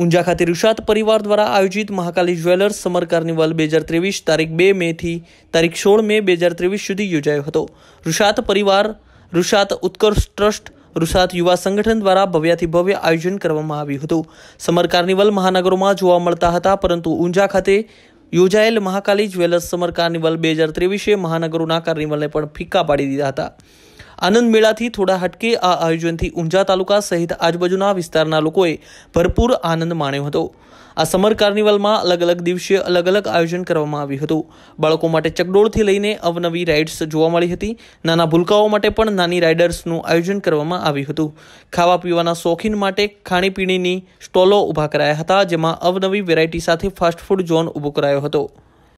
ઊંઝા ખાતે ઋષાત પરિવાર દ્વારા આયોજિત મહાકાલી જ્વેલર્સ સમર કાર્નિવલ બે હજાર ત્રેવીસ તારીખ બે મેથી તારીખ સોળ મે બે હજાર ત્રેવીસ સુધી યોજાયો હતો ઋષાત પરિવાર ઋષાત ઉત્કર્ષ ટ્રસ્ટ ઋષાત યુવા સંગઠન દ્વારા ભવ્યાથી ભવ્ય આયોજન કરવામાં આવ્યું હતું સમર કાર્નિવલ મહાનગરોમાં જોવા મળતા હતા પરંતુ ઊંઝા ખાતે યોજાયેલ મહાકાલી જ્વેલર્સ સમર કાર્નિવલ બે હજાર ત્રેવીસે મહાનગરોના કાર્નિવલને પણ ફીકા પાડી દીધા હતા આનંદ મેળાથી થોડા હટકે આ આયોજનથી ઊંઝા તાલુકા સહિત આજુબાજુના વિસ્તારના લોકોએ ભરપૂર આનંદ માણ્યો હતો આ સમર કાર્નિવલમાં અલગ અલગ દિવસે અલગ અલગ આયોજન કરવામાં આવ્યું હતું બાળકો માટે ચકડોળથી લઈને અવનવી રાઇડ્સ જોવા મળી હતી નાના ભૂલકાઓ માટે પણ નાની રાઇડર્સનું આયોજન કરવામાં આવ્યું હતું ખાવા પીવાના શોખીન માટે ખાણીપીણીની સ્ટોલો ઊભા કરાયા હતા જેમાં અવનવી વેરાયટી સાથે ફાસ્ટફૂડ ઝોન ઊભો કરાયો હતો